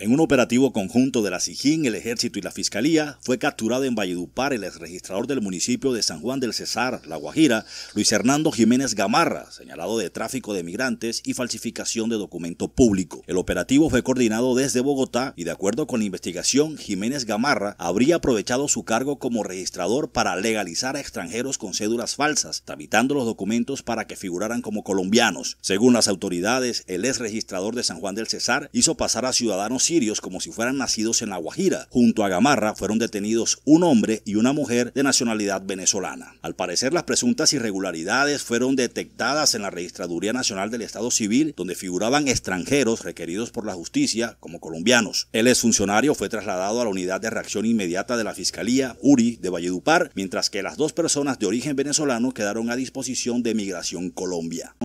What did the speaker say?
En un operativo conjunto de la SIGIN, el Ejército y la Fiscalía, fue capturado en Valledupar el exregistrador del municipio de San Juan del Cesar, La Guajira, Luis Hernando Jiménez Gamarra, señalado de tráfico de migrantes y falsificación de documento público. El operativo fue coordinado desde Bogotá y de acuerdo con la investigación, Jiménez Gamarra habría aprovechado su cargo como registrador para legalizar a extranjeros con cédulas falsas, tramitando los documentos para que figuraran como colombianos. Según las autoridades, el exregistrador de San Juan del Cesar hizo pasar a ciudadanos sirios como si fueran nacidos en La Guajira. Junto a Gamarra fueron detenidos un hombre y una mujer de nacionalidad venezolana. Al parecer las presuntas irregularidades fueron detectadas en la Registraduría Nacional del Estado Civil, donde figuraban extranjeros requeridos por la justicia como colombianos. El exfuncionario fue trasladado a la unidad de reacción inmediata de la Fiscalía URI de Valledupar, mientras que las dos personas de origen venezolano quedaron a disposición de Migración Colombia.